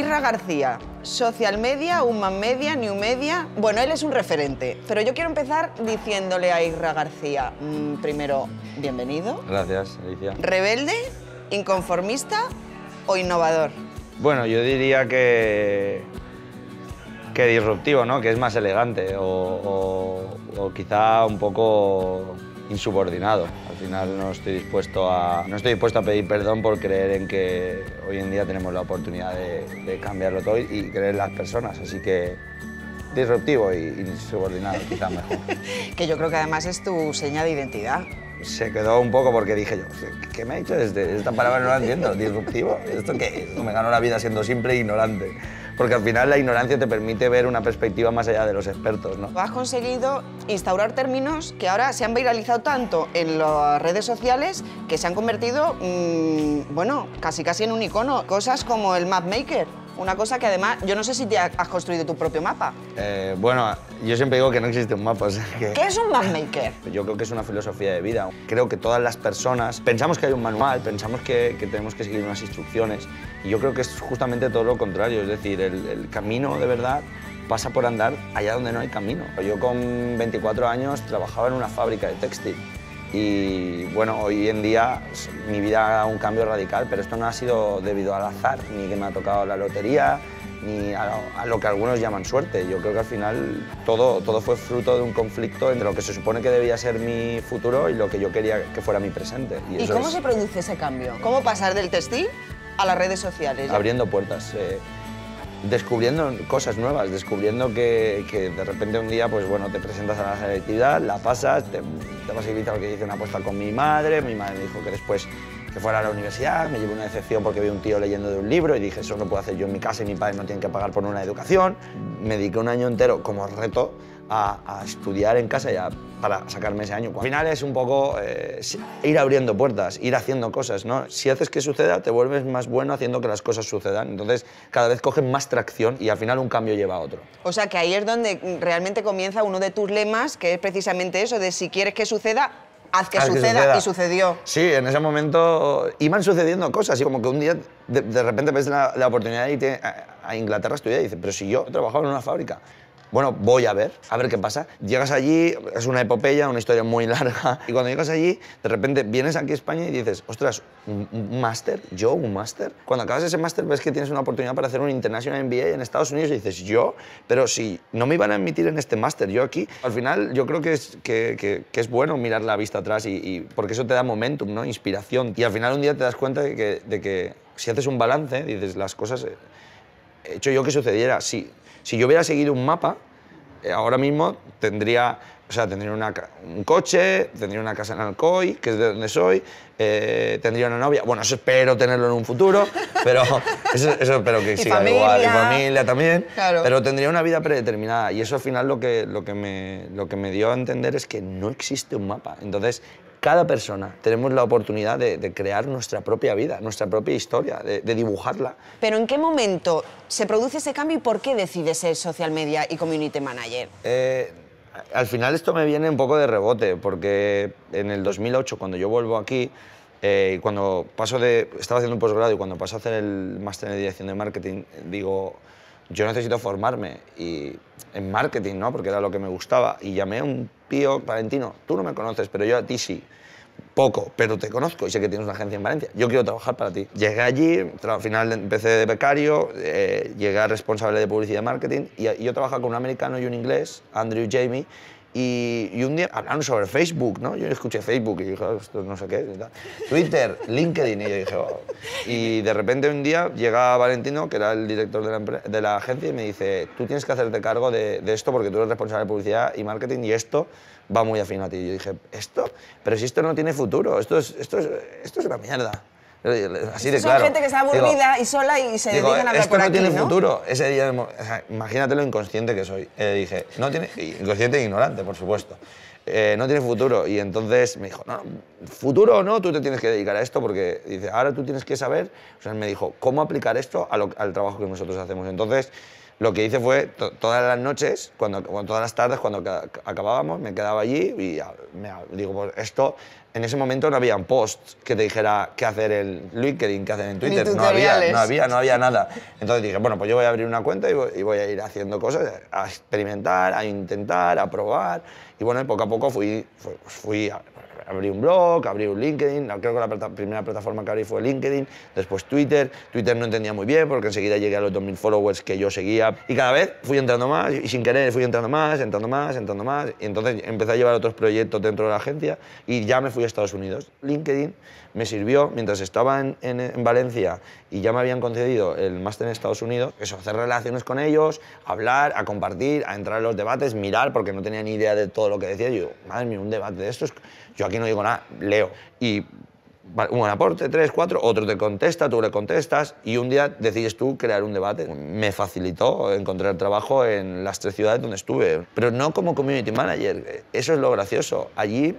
Irra García, social media, human media, new media. Bueno, él es un referente, pero yo quiero empezar diciéndole a Irra García, mm, primero, bienvenido. Gracias, Alicia. ¿Rebelde, inconformista o innovador? Bueno, yo diría que. que disruptivo, ¿no? Que es más elegante o quizá un poco insubordinado final no estoy dispuesto a, no estoy dispuesto a pedir perdón por creer en que hoy en día tenemos la oportunidad de, cambiarlo todo y creer en las personas. Así que disruptivo y, subordinado, quizás mejor. que yo creo que además es tu seña de identidad. Se quedó un poco porque dije yo, ¿qué me ha dicho este? Esta palabra no la entiendo, disruptivo. ¿Esto que es? Me ganó la vida siendo simple e ignorante porque al final la ignorancia te permite ver una perspectiva más allá de los expertos. ¿no? Has conseguido instaurar términos que ahora se han viralizado tanto en las redes sociales que se han convertido, mm, bueno, casi casi en un icono. Cosas como el mapmaker. Una cosa que además, yo no sé si te has construido tu propio mapa. Eh, bueno, yo siempre digo que no existe un mapa. ¿Qué es un mapmaker? Yo creo que es una filosofía de vida. Creo que todas las personas pensamos que hay un manual, pensamos que, tenemos que seguir unas instrucciones. Y yo creo que es justamente todo lo contrario. Es decir, el, el camino de verdad pasa por andar allá donde no hay camino. Yo con 24 años trabajaba en una fábrica de textil y bueno, hoy en día mi vida ha dado un cambio radical, pero esto no ha sido debido al azar, ni que me ha tocado la lotería, ni a, lo que algunos llaman suerte. Yo creo que al final todo, todo fue fruto de un conflicto entre lo que se supone que debía ser mi futuro y lo que yo quería que fuera mi presente. ¿Y, cómo se produce ese cambio? ¿Cómo pasar del textil a las redes sociales? Abriendo puertas. Eh descubriendo cosas nuevas, descubriendo que, de repente un día, pues bueno, te presentas a la selectividad, la pasas, te, vas a lo que hice una apuesta con mi madre, mi madre me dijo que después que fuera a la universidad, me llevó una decepción porque vi un tío leyendo de un libro y dije, eso no puedo hacer yo en mi casa y mi padre no tiene que pagar por una educación. Me dediqué un año entero como reto a, estudiar en casa ya para sacarme ese año. Al final es un poco eh, ir abriendo puertas, ir haciendo cosas, ¿no? Si haces que suceda, te vuelves más bueno haciendo que las cosas sucedan. Entonces, cada vez cogen más tracción y al final un cambio lleva a otro. O sea, que ahí es donde realmente comienza uno de tus lemas, que es precisamente eso, de si quieres que suceda, haz que, suceda, y sucedió. Sí, en ese momento iban sucediendo cosas y como que un día de, repente ves la, oportunidad de te a, Inglaterra a estudiar y dices, pero si yo he trabajado en una fábrica, bueno, voy a ver, a ver qué pasa. Llegas allí, es una epopeya, una historia muy larga, y cuando llegas allí, de repente vienes aquí a España y dices, ostras, un, máster, yo, un máster. Cuando acabas ese máster ves que tienes una oportunidad para hacer un International MBA en Estados Unidos y dices, yo, pero si no me iban a admitir en este máster, yo aquí, al final yo creo que es, que, es bueno mirar la vista atrás y, porque eso te da momentum, ¿no? inspiración, y al final un día te das cuenta de que si haces un balance, dices, las cosas eh, hecho yo que sucediera. Si, si yo hubiera seguido un mapa, eh, ahora mismo tendría, o sea, tendría un coche, tendría una casa en Alcoy, que es de donde soy, eh, tendría una novia. Bueno, eso espero tenerlo en un futuro, pero eso, espero que siga igual. Y familia también. Pero tendría una vida predeterminada. Y eso al final lo que, lo, que me, lo que me dio a entender es que no existe un mapa. Entonces, cada persona tenemos la oportunidad de, crear nuestra propia vida, nuestra propia historia, de, dibujarla. Pero ¿en qué momento se produce ese cambio y por qué decides ser social media y community manager? Eh, al final esto me viene un poco de rebote, porque en el 2008, cuando yo vuelvo aquí, eh, cuando paso de, estaba haciendo un posgrado y cuando paso a hacer el máster de dirección de marketing, digo, yo necesito formarme y en marketing, ¿no? Porque era lo que me gustaba. Y llamé a un pío, Valentino, tú no me conoces, pero yo a ti sí. Poco, pero te conozco y sé que tienes una agencia en Valencia. Yo quiero trabajar para ti. Llegué allí, al final empecé de becario, eh, llegué a responsable de publicidad y marketing y, y yo trabajaba con un americano y un inglés, Andrew Jamie, y, y, un día hablaron sobre Facebook, ¿no? Yo escuché Facebook y dije, oh, esto no sé qué. Twitter, LinkedIn, y yo dije, oh". Y de repente un día llega Valentino, que era el director de la, agencia, y me dice, tú tienes que hacerte cargo de, esto porque tú eres responsable de publicidad y marketing y esto va muy afín a ti. Y yo dije, ¿esto? Pero si esto no tiene futuro, esto es, esto es, esto es una mierda. Así de Son gente que está aburrida y sola y se dedican a hablar esto por no tiene futuro. Ese día, imagínate lo inconsciente que soy. Eh, dije, no tiene, inconsciente e ignorante, por supuesto. Eh, no tiene futuro. Y entonces me dijo, no, futuro o no, tú te tienes que dedicar a esto porque dice, ahora tú tienes que saber, o sea, me dijo, cómo aplicar esto al trabajo que nosotros hacemos. Entonces, lo que hice fue todas las noches, cuando, cuando, todas las tardes, cuando acabábamos, me quedaba allí y me, digo, pues esto en ese momento no había un post que te dijera qué hacer en LinkedIn, qué hacer en Twitter. No había, no había, no había nada. Entonces dije, bueno, pues yo voy a abrir una cuenta y voy, y voy a ir haciendo cosas, a experimentar, a intentar, a probar. Y bueno, poco a poco fui, fui, a, abrí un blog, abrí un LinkedIn, creo que la primera plataforma que abrí fue LinkedIn, después Twitter, Twitter no entendía muy bien porque enseguida llegué a los 2.000 followers que yo seguía y cada vez fui entrando más y sin querer fui entrando más, entrando más, entrando más y entonces empecé a llevar otros proyectos dentro de la agencia y ya me fui a Estados Unidos. LinkedIn me sirvió mientras estaba en, Valencia y ya me habían concedido el máster en Estados Unidos, eso, hacer relaciones con ellos, hablar, a compartir, a entrar en los debates, mirar porque no tenía ni idea de todo lo que decía. Yo, madre mía, un debate de estos. Yo aquí no digo nada, leo. Y un aporte, tres, cuatro, otro te contesta, tú le contestas. Y un día decides tú crear un debate. Me facilitó encontrar trabajo en las tres ciudades donde estuve. Pero no como community manager. Eso es lo gracioso. Allí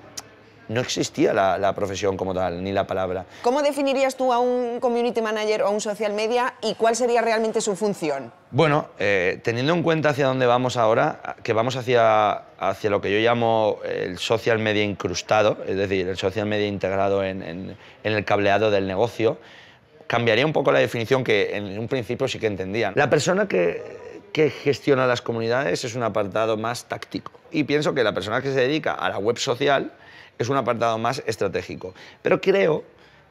no existía la, profesión como tal, ni la palabra. ¿Cómo definirías tú a un community manager o a un social media y cuál sería realmente su función? Bueno, eh, teniendo en cuenta hacia dónde vamos ahora, que vamos hacia, hacia lo que yo llamo el social media incrustado, es decir, el social media integrado en, el cableado del negocio, cambiaría un poco la definición que en un principio sí que entendían. La persona que que gestiona las comunidades es un apartado más táctico. Y pienso que la persona que se dedica a la web social es un apartado más estratégico. Pero creo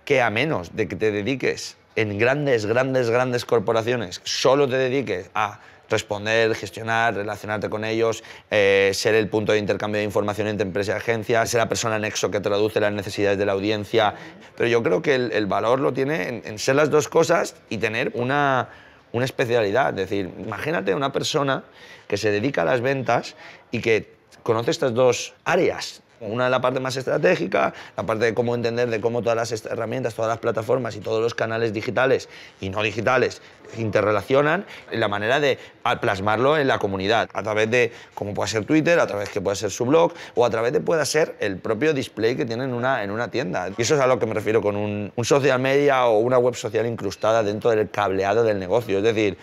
que a menos de que te dediques en grandes, grandes, grandes corporaciones, solo te dediques a responder, gestionar, relacionarte con ellos, eh, ser el punto de intercambio de información entre empresa y agencia, ser la persona nexo que traduce las necesidades de la audiencia. Pero yo creo que el, valor lo tiene en, ser las dos cosas y tener una, una especialidad. Es decir, imagínate una persona que se dedica a las ventas y que conoce estas dos áreas una de la parte más estratégica, la parte de cómo entender de cómo todas las herramientas, todas las plataformas y todos los canales digitales y no digitales interrelacionan, la manera de plasmarlo en la comunidad, a través de cómo puede ser Twitter, a través que puede ser su blog o a través de pueda ser el propio display que tienen en una, tienda. Y eso es a lo que me refiero con un social media o una web social incrustada dentro del cableado del negocio. Es decir,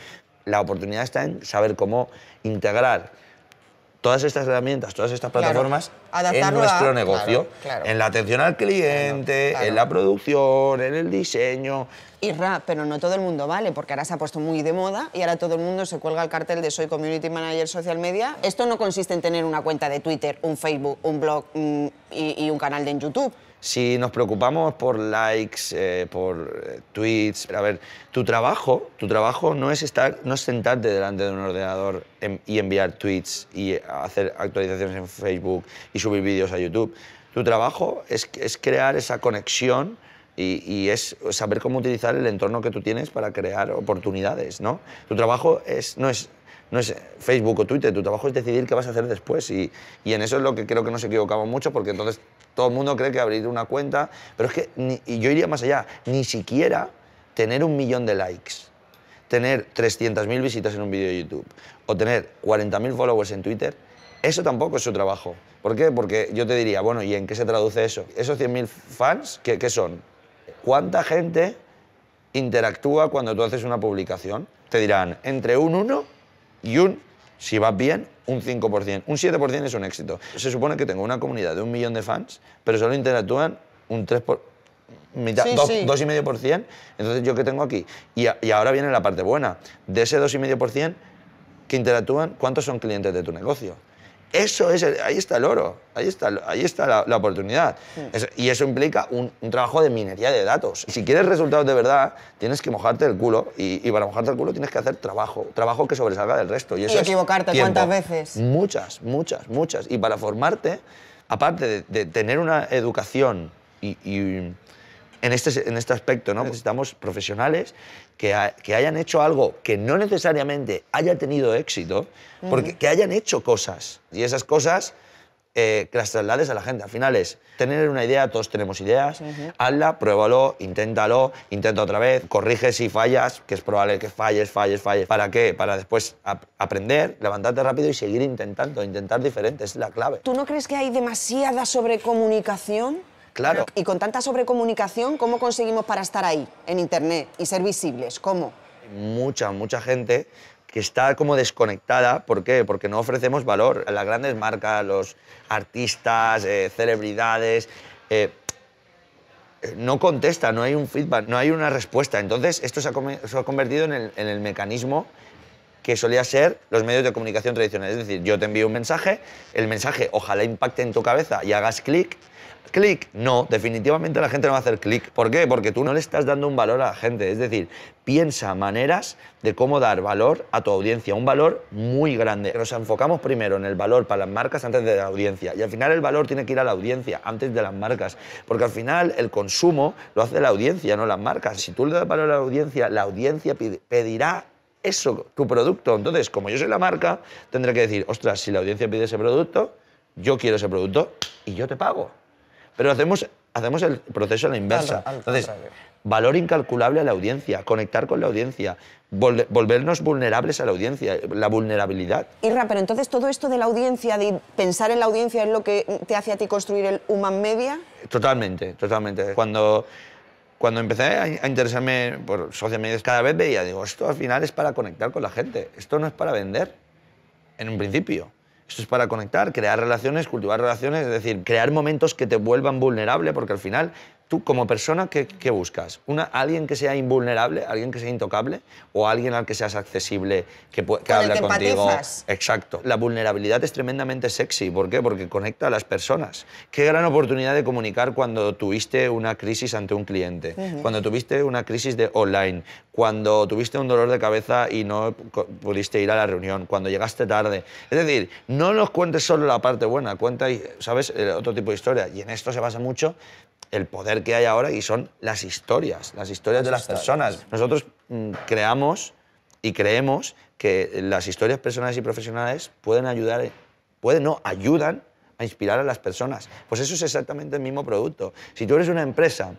la oportunidad está en saber cómo integrar todas estas herramientas, todas estas plataformas en nuestro negocio, en la atención al cliente, en la producción, en el diseño, y rap, pero no todo el mundo vale, porque ahora se ha puesto muy de moda y ahora todo el mundo se cuelga el cartel de soy community manager social media. Esto no consiste en tener una cuenta de Twitter, un Facebook, un blog mm, y, un canal de YouTube. Si nos preocupamos por likes, eh, por eh, tweets, a ver, tu trabajo, tu trabajo no es estar, no sentarte delante de un ordenador y enviar tweets y hacer actualizaciones en Facebook y subir vídeos a YouTube. Tu trabajo es crear esa conexión y, es saber cómo utilizar el entorno que tú tienes para crear oportunidades, ¿no? Tu trabajo es, no, es, no es Facebook o Twitter, tu trabajo es decidir qué vas a hacer después y, en eso es lo que creo que nos equivocamos mucho porque entonces todo el mundo cree que abrir una cuenta, pero es que, y yo iría más allá, ni siquiera tener un millón de likes, tener 300.000 visitas en un vídeo de YouTube o tener 40.000 followers en Twitter, eso tampoco es su trabajo. ¿Por qué? Porque yo te diría, bueno, ¿y en qué se traduce eso? ¿Esos 100.000 fans qué son? ¿cuánta gente interactúa cuando tú haces una publicación? Te dirán entre un 1 y un, si vas bien, un 5%. Un 7% es un éxito. Se supone que tengo una comunidad de un millón de fans, pero solo interactúan un 3%. Por, dos, y medio por cien, entonces yo qué tengo aquí. Y, y ahora viene la parte buena. De ese 2,5%, que interactúan, ¿cuántos son clientes de tu negocio? Eso es, ahí está el oro, ahí está, ahí está la, oportunidad. Hmm. y eso implica un, trabajo de minería de datos. Si quieres resultados de verdad, tienes que mojarte el culo y, para mojarte el culo tienes que hacer trabajo, trabajo que sobresalga del resto. Y, equivocarte, ¿cuántas veces? Muchas, muchas, muchas. Y para formarte, aparte de, tener una educación y en este, en este aspecto, ¿no? Pues necesitamos profesionales que, que, hayan hecho algo que no necesariamente haya tenido éxito, porque que hayan hecho cosas. Y esas cosas eh, que las traslades a la gente. Al final es tener una idea, todos tenemos ideas, hazla, pruébalo, inténtalo, intenta otra vez, corrige si fallas, que es probable que falles, falles, falles. ¿Para qué? Para después aprender, levantarte rápido y seguir intentando, intentar diferente, es la clave. ¿Tú no crees que hay demasiada sobrecomunicación? Y con tanta sobrecomunicación, ¿cómo conseguimos para estar ahí, en Internet, y ser visibles? ¿Cómo? Mucha, mucha gente que está como desconectada. ¿Por qué? Porque no ofrecemos valor. Las grandes marcas, los artistas, eh, celebridades, eh, no contesta, no hay un feedback, no hay una respuesta. Entonces, esto se ha, convertido en el mecanismo que solía ser los medios de comunicación tradicionales. Es decir, yo te envío un mensaje, el mensaje ojalá impacte en tu cabeza y hagas clic. Clic, no, definitivamente la gente no va a hacer clic. ¿Por qué? Porque tú no le estás dando un valor a la gente. Es decir, piensa maneras de cómo dar valor a tu audiencia, un valor muy grande. Nos enfocamos primero en el valor para las marcas antes de la audiencia. Y al final el valor tiene que ir a la audiencia antes de las marcas. Porque al final el consumo lo hace la audiencia, no las marcas. Si tú le das valor a la audiencia, la audiencia pedirá eso tu producto. Entonces, como yo soy la marca, tendré que decir, ostras, si la audiencia pide ese producto, yo quiero ese producto y yo te pago. Pero hacemos, hacemos el proceso a la inversa. Entonces, valor incalculable a la audiencia, conectar con la audiencia, volvernos vulnerables a la audiencia, la vulnerabilidad. Irra, pero entonces todo esto de la audiencia, de pensar en la audiencia, es lo que te hace a ti construir el Human Media? Totalmente, totalmente. Cuando cuando empecé a interesarme por social media, cada vez veía, digo, esto al final es para conectar con la gente, esto no es para vender, en un principio. Esto es para conectar, crear relaciones, cultivar relaciones, es decir, crear momentos que te vuelvan vulnerable, porque al final tú como persona, ¿qué, buscas? ¿Alguien que sea invulnerable, alguien que sea intocable o alguien al que seas accesible, que, hable contigo? Exacto. La vulnerabilidad es tremendamente sexy. ¿Por qué? Porque conecta a las personas. Qué gran oportunidad de comunicar cuando tuviste una crisis ante un cliente, cuando tuviste una crisis de online, cuando tuviste un dolor de cabeza y no pudiste ir a la reunión, cuando llegaste tarde. Es decir, no nos cuentes solo la parte buena, cuenta, ¿sabes?, otro tipo de historia. Y en esto se basa mucho el poder que hay ahora y son las historias, las historias de las personas. Nosotros mm, creamos y creemos que las historias personales y profesionales pueden ayudar, pueden, no, ayudan a inspirar a las personas. Pues eso es exactamente el mismo producto. Si tú eres una empresa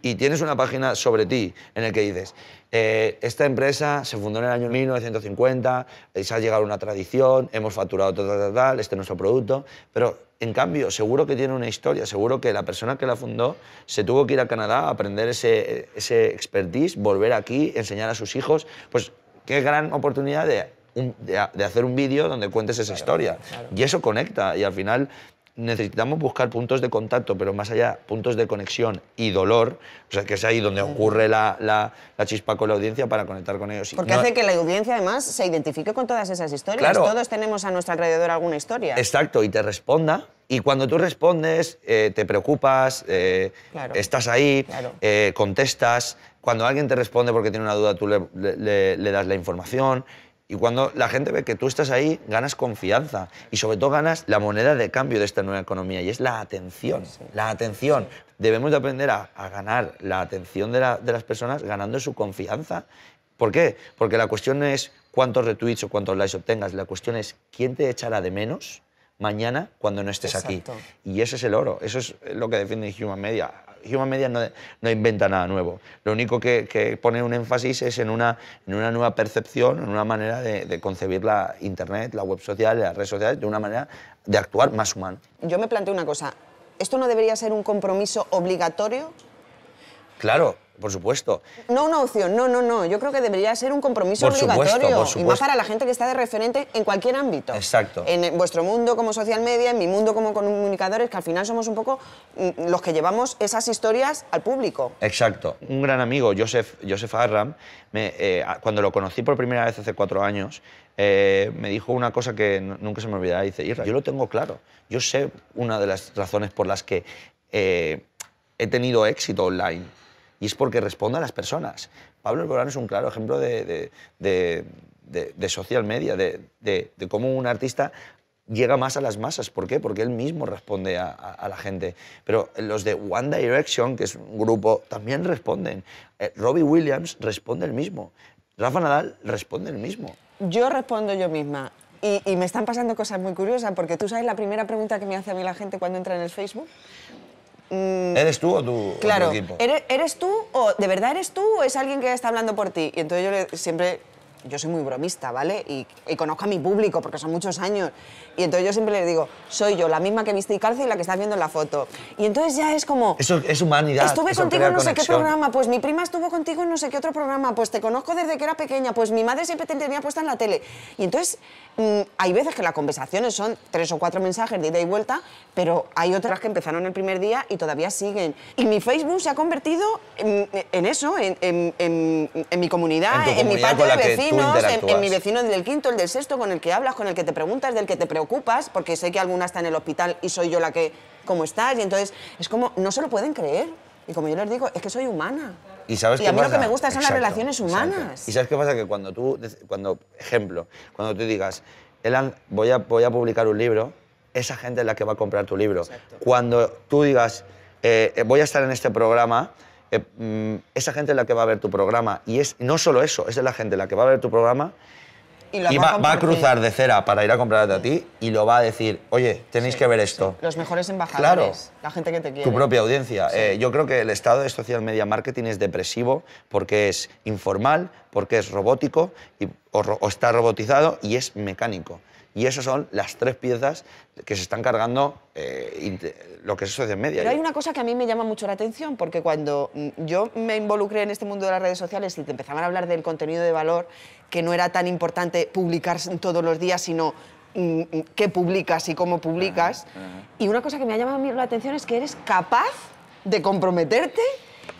y tienes una página sobre ti en el que dices, eh, esta empresa se fundó en el año 1950, eh, se ha llegado a una tradición, hemos facturado tal, tal, tal, este es nuestro producto, pero en cambio, seguro que tiene una historia, seguro que la persona que la fundó se tuvo que ir a Canadá a aprender ese, expertise, volver aquí, enseñar a sus hijos. Pues qué gran oportunidad de hacer un vídeo donde cuentes esa historia. Y eso conecta. Y al final necesitamos buscar puntos de contacto, pero más allá, puntos de conexión y dolor, o sea, que es ahí donde ocurre la, chispa con la audiencia para conectar con ellos. Porque hace que la audiencia, además, se identifique con todas esas historias. Todos tenemos a nuestro alrededor alguna historia. Exacto, y te responda. Y cuando tú respondes, eh, te preocupas, eh, estás ahí, eh, contestas. Cuando alguien te responde porque tiene una duda, tú le das la información. Y cuando la gente ve que tú estás ahí, ganas confianza y sobre todo ganas la moneda de cambio de esta nueva economía y es la atención. La atención. Debemos de aprender a, ganar la atención de, las personas ganando su confianza. ¿Por qué? Porque la cuestión es cuántos retweets o cuántos likes obtengas, la cuestión es quién te echará de menos mañana cuando no estés aquí. Y eso es el oro, eso es lo que defiende Human Media. Human Media no, inventa nada nuevo. Lo único que, pone un énfasis es en una, en una nueva percepción, en una manera de, de concebir la Internet, la web social, las redes sociales, de una manera de actuar más humano. Yo me planteo una cosa, ¿esto no debería ser un compromiso obligatorio? Claro, por supuesto. No una opción, no, no, no. Yo creo que debería ser un compromiso obligatorio. Y más para la gente que está de referente en cualquier ámbito. Exacto. En vuestro mundo como social media, en mi mundo como comunicadores, que al final somos un poco mm, los que llevamos esas historias al público. Exacto. Un gran amigo, Joseph, Joseph Arram, me, eh, cuando lo conocí por primera vez hace cuatro años, eh, me dijo una cosa que nunca se me olvidará. Dice, yo lo tengo claro. Yo sé una de las razones por las que eh, he tenido éxito online y es porque responde a las personas. Pablo Alborán es un claro ejemplo de, de, de, social media, de, cómo un artista llega más a las masas. ¿Por qué? Porque él mismo responde a, la gente. Pero los de One Direction, que es un grupo, también responden. Eh, Robbie Williams responde el mismo. Rafa Nadal responde el mismo. Yo respondo yo misma. Y, y, me están pasando cosas muy curiosas, porque tú sabes la primera pregunta que me hace a mí la gente cuando entra en el Facebook. Mm. ¿Eres tú o tú? Claro. equipo? ¿Eres, ¿Eres tú o de verdad eres tú o es alguien que está hablando por ti? Y entonces yo siempre yo soy muy bromista, ¿vale? Y, conozco a mi público porque son muchos años. Y entonces yo siempre les digo, soy yo, la misma que viste y calza y la que estás viendo en la foto. Y entonces ya es como... Eso es humanidad. Estuve contigo en no sé qué programa, pues mi prima estuvo contigo en no sé qué otro programa, pues te conozco desde que era pequeña, pues mi madre siempre te tenía puesta en la tele. Y entonces mm, hay veces que las conversaciones son tres o cuatro mensajes de ida y vuelta, pero hay otras que empezaron el primer día y todavía siguen. Y mi Facebook se ha convertido en, eso, en, en, mi comunidad, en, mi parte de vecinos en, mi vecino, del quinto, el del sexto, con el que hablas, con el que te preguntas, del que te preocupas, porque sé que alguna está en el hospital y soy yo la que, ¿cómo estás? Y entonces es como, no se lo pueden creer. Y como yo les digo, es que soy humana. Y, sabes a mí lo que me gusta son las relaciones humanas. Y sabes qué pasa que cuando tú, cuando ejemplo, cuando tú digas, Elan, voy a, voy a publicar un libro, esa gente es la que va a comprar tu libro. Cuando tú digas, eh, eh, voy a estar en este programa, eh, mm, esa gente es la que va a ver tu programa. Y es no solo eso, es la gente la que va a ver tu programa y, va, a cruzar de cera para ir a comprarte a ti y lo va a decir, oye, tenéis que ver esto. Los mejores embajadores, la gente que te quiere. Tu propia audiencia. Eh, yo creo que el estado de social media marketing es depresivo porque es informal, porque es robótico o está robotizado y es mecánico. Y esas son las tres piezas que se están cargando eh, lo que es eso de media. Pero hay una cosa que a mí me llama mucho la atención, porque cuando mm, yo me involucré en este mundo de las redes sociales y te empezaban a hablar del contenido de valor, que no era tan importante publicar todos los días, sino mm, mm, qué publicas y cómo publicas. Ah, ah. Y una cosa que me ha llamado la atención es que eres capaz de comprometerte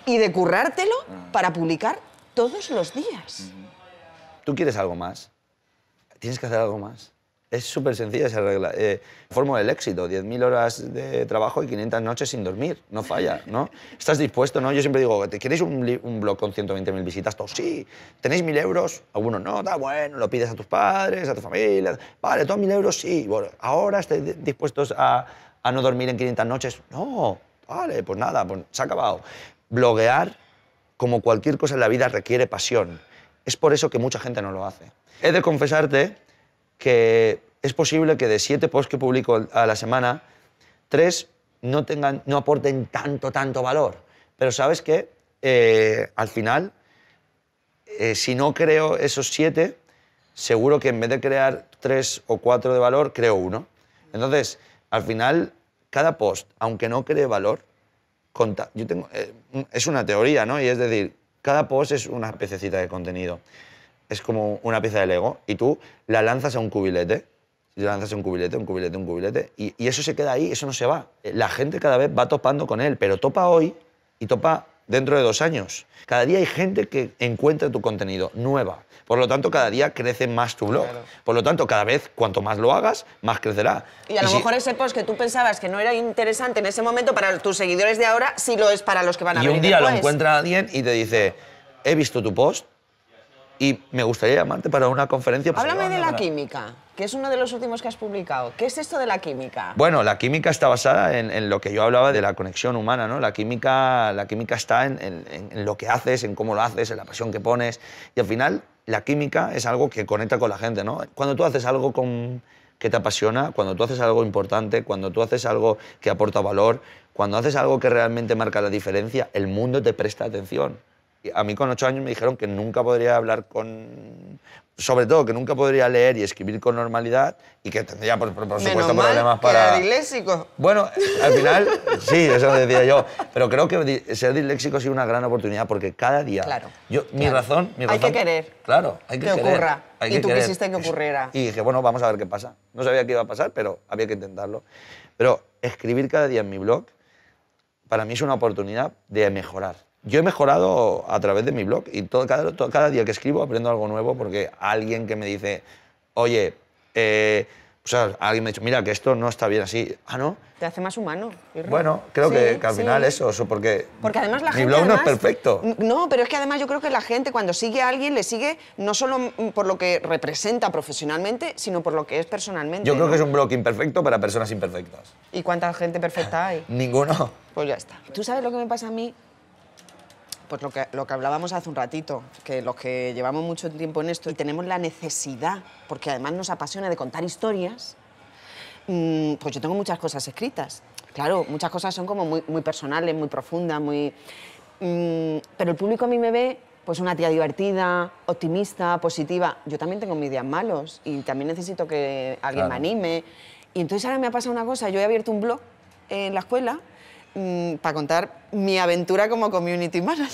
y de currártelo ah. para publicar todos los días. ¿Tú quieres algo más? ¿Tienes que hacer algo más? Es súper sencilla esa regla. Eh, fórmula del éxito, 10.000 horas de trabajo y 500 noches sin dormir. No falla, ¿no? ¿Estás dispuesto, no? Yo siempre digo, ¿queréis un, un blog con 120.000 visitas? Todos, pues sí. ¿Tenéis 1.000 euros? Algunos no, está bueno, lo pides a tus padres, a tu familia. Vale, todos 1.000 euros, sí. Bueno, ¿ahora estáis dispuestos a, a no dormir en 500 noches? No. Vale, pues nada, pues se ha acabado. Bloguear, como cualquier cosa en la vida, requiere pasión. Es por eso que mucha gente no lo hace. He de confesarte que es posible que de siete posts que publico a la semana, tres no, tengan, no aporten tanto, tanto valor. Pero sabes que eh, al final, eh, si no creo esos siete, seguro que en vez de crear tres o cuatro de valor, creo uno. Entonces, al final, cada post, aunque no cree valor, eh, es una teoría, ¿no? Y es decir, cada post es una pececita de contenido es como una pieza de Lego y tú la lanzas a un cubilete. La lanzas a un cubilete, un cubilete, un cubilete. Y, eso se queda ahí, eso no se va. La gente cada vez va topando con él, pero topa hoy y topa dentro de dos años. Cada día hay gente que encuentra tu contenido nueva. Por lo tanto, cada día crece más tu blog. Por lo tanto, cada vez, cuanto más lo hagas, más crecerá. Y a lo mejor ese post que tú pensabas que no era interesante en ese momento para tus seguidores de ahora, sí lo es para los que van a verlo. Y un día lo encuentra alguien y te dice, he visto tu post, y me gustaría llamarte para una conferencia. Háblame de la química, que es uno de los últimos que has publicado. ¿Qué es esto de la química? Bueno, la química está basada en, lo que yo hablaba de la conexión humana, ¿no? La química, la química está en, en, lo que haces, en cómo lo haces, en la pasión que pones. Y al final, la química es algo que conecta con la gente, ¿no? Cuando tú haces algo con, que te apasiona, cuando tú haces algo importante, cuando tú haces algo que aporta valor, cuando haces algo que realmente marca la diferencia, el mundo te presta atención a mí con ocho años me dijeron que nunca podría hablar con... Sobre todo, que nunca podría leer y escribir con normalidad y que tendría, por, supuesto, problemas para... disléxico. Bueno, al final, sí, eso decía yo. Pero creo que ser disléxico ha sido una gran oportunidad porque cada día... Claro. Yo, Mi, razón, Hay que querer. Claro, hay que, que Ocurra. y tú quisiste que ocurriera. Y dije, bueno, vamos a ver qué pasa. No sabía qué iba a pasar, pero había que intentarlo. Pero escribir cada día en mi blog para mí es una oportunidad de mejorar yo he mejorado a través de mi blog y todo, cada, día que escribo aprendo algo nuevo porque alguien que me dice, oye, eh, o sea, alguien me ha dicho, mira, que esto no está bien así. Ah, ¿no? Te hace más humano. Bueno, creo que, al final eso, porque, porque además la mi blog no es perfecto. No, pero es que además yo creo que la gente cuando sigue a alguien le sigue no solo por lo que representa profesionalmente, sino por lo que es personalmente. Yo creo que es un blog imperfecto para personas imperfectas. ¿Y cuánta gente perfecta hay? Ninguno. Pues ya está. ¿Tú sabes lo que me pasa a mí? pues lo que, lo que hablábamos hace un ratito, que los que llevamos mucho tiempo en esto y tenemos la necesidad, porque además nos apasiona de contar historias, mm, pues yo tengo muchas cosas escritas. Claro, muchas cosas son como muy, muy personales, muy profundas, muy... Mm, pero el público a mí me ve pues una tía divertida, optimista, positiva. Yo también tengo mis días malos y también necesito que alguien me anime. Y entonces ahora me ha pasado una cosa, yo he abierto un blog en la escuela Mm, para contar mi aventura como community manager,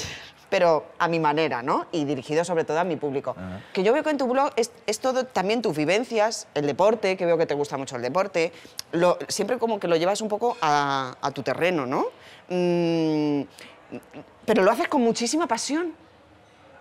pero a mi manera, ¿no? Y dirigido sobre todo a mi público. Que yo veo que en tu blog es, todo también tus vivencias, el deporte, que veo que te gusta mucho el deporte, siempre como que lo llevas un poco a, tu terreno, ¿no? Mm, pero lo haces con muchísima pasión.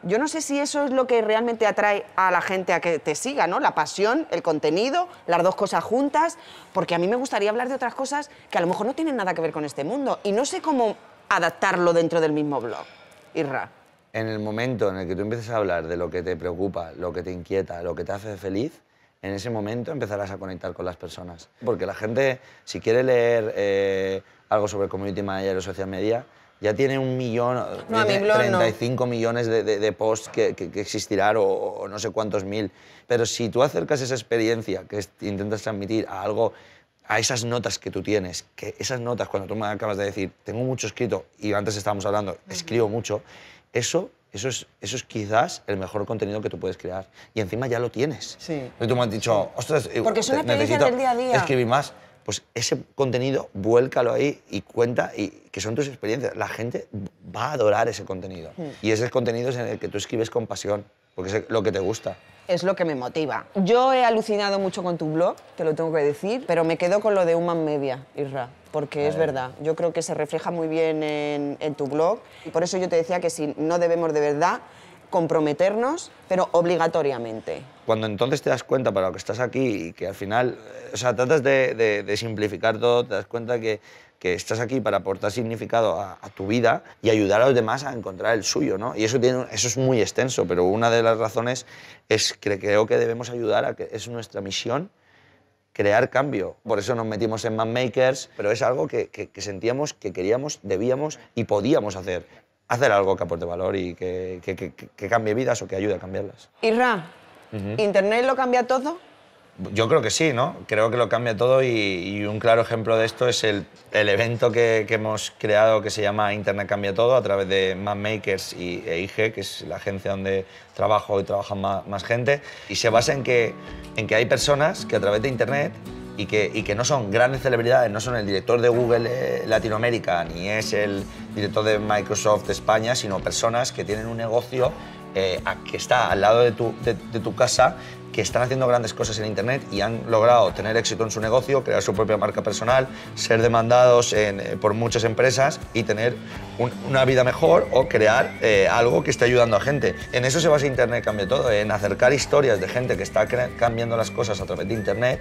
Yo no sé si eso es lo que realmente atrae a la gente a que te siga, ¿no? La pasión, el contenido, las dos cosas juntas, porque a mí me gustaría hablar de otras cosas que a lo mejor no tienen nada que ver con este mundo y no sé cómo adaptarlo dentro del mismo blog. Irra. En el momento en el que tú empieces a hablar de lo que te preocupa, lo que te inquieta, lo que te hace feliz, en ese momento empezarás a conectar con las personas. Porque la gente, si quiere leer eh, algo sobre community manager o social media, ya tiene un millón, no, 35 millones de, de, posts que, que, existirán o, no sé cuántos mil. Pero si tú acercas esa experiencia que intentas transmitir a algo, a esas notas que tú tienes, que esas notas cuando tú me acabas de decir, tengo mucho escrito y antes estábamos hablando, escribo mucho, eso eso es, eso es, quizás el mejor contenido que tú puedes crear. Y encima ya lo tienes. Y tú me has dicho, ostras, eh, Porque una experiencia del día a día. Escribí más pues ese contenido vuélcalo ahí y cuenta y que son tus experiencias. La gente va a adorar ese contenido. Hmm. Y ese contenido en el que tú escribes con pasión, porque es lo que te gusta. Es lo que me motiva. Yo he alucinado mucho con tu blog, te lo tengo que decir, pero me quedo con lo de Human Media, Irra, porque es verdad. Yo creo que se refleja muy bien en, en tu blog. Y por eso yo te decía que si no debemos de verdad comprometernos, pero obligatoriamente. Cuando entonces te das cuenta para lo que estás aquí y que al final, o sea, tratas de, simplificar todo, te das cuenta que, que estás aquí para aportar significado a, tu vida y ayudar a los demás a encontrar el suyo, ¿no? Y eso, es muy extenso, pero una de las razones es que creo que debemos ayudar a que es nuestra misión crear cambio. Por eso nos metimos en Man Makers, pero es algo que sentíamos que queríamos, debíamos y podíamos hacer hacer algo que aporte valor y que, cambie vidas o que ayude a cambiarlas. Irra, ¿Internet lo cambia todo? Yo creo que sí, ¿no? Creo que lo cambia todo y, un claro ejemplo de esto es el, evento que, hemos creado que se llama Internet Cambia Todo a través de Mapmakers y, e IG, que es la agencia donde trabajo y trabaja más, gente. Y se basa en que, en que hay personas que a través de Internet y que, no son grandes celebridades, no son el director de Google eh, Latinoamérica, ni es el director de Microsoft España, sino personas que tienen un negocio eh, que está al lado de tu, casa, que están haciendo grandes cosas en Internet y han logrado tener éxito en su negocio, crear su propia marca personal, ser demandados eh, por muchas empresas y tener una vida mejor o crear algo que esté ayudando a gente. En eso se basa Internet Cambia Todo, en acercar historias de gente que está cambiando las cosas a través de Internet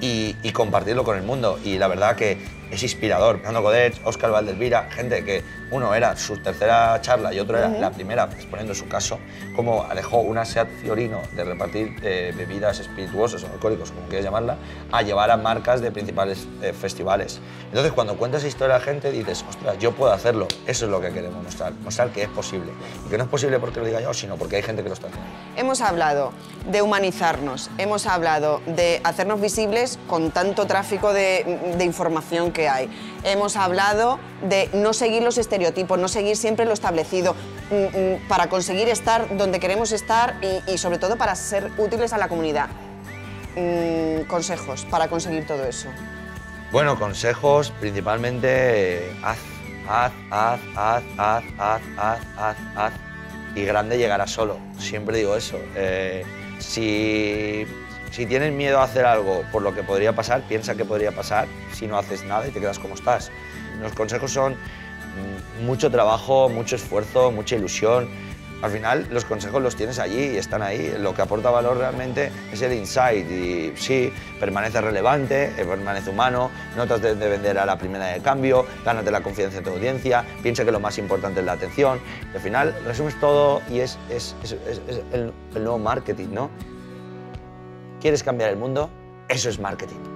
y, compartirlo con el mundo. Y la verdad que es inspirador. Fernando Godet, Óscar Valdelvira, gente que uno era su tercera charla y otro era la primera, exponiendo su caso, como alejó una SEAT Fiorino de repartir eh, bebidas espirituosas o alcohólicas, como quieras llamarla, a llevar a marcas de principales eh, festivales. Entonces, cuando cuentas esa historia a la gente, dices, ostras, yo puedo hacerlo. Eso es lo que queremos mostrar, mostrar que es posible. Y que no es posible porque lo diga yo, sino porque hay gente que lo está haciendo. Hemos hablado de humanizarnos, hemos hablado de hacernos visibles con tanto tráfico de información que hay. Hemos hablado de no seguir los estereotipos, no seguir siempre lo establecido, mm, mm, para conseguir estar donde queremos estar y, sobre todo para ser útiles a la comunidad. Mm, consejos para conseguir todo eso. Bueno, consejos principalmente haz, haz, haz, haz, haz, haz, haz, Y grande llegará solo. Siempre digo eso. Eh, si si tienes miedo a hacer algo por lo que podría pasar, piensa que podría pasar si no haces nada y te quedas como estás. Los consejos son mm, mucho trabajo, mucho esfuerzo, mucha ilusión. Al final los consejos los tienes allí y están ahí. Lo que aporta valor realmente es el insight y sí, permanece relevante, eh, permanece humano, no trates de vender a la primera de cambio, gánate la confianza de tu audiencia, piensa que lo más importante es la atención. al final resumes todo y es, el, el nuevo marketing, ¿no? ¿Quieres cambiar el mundo? Eso es marketing.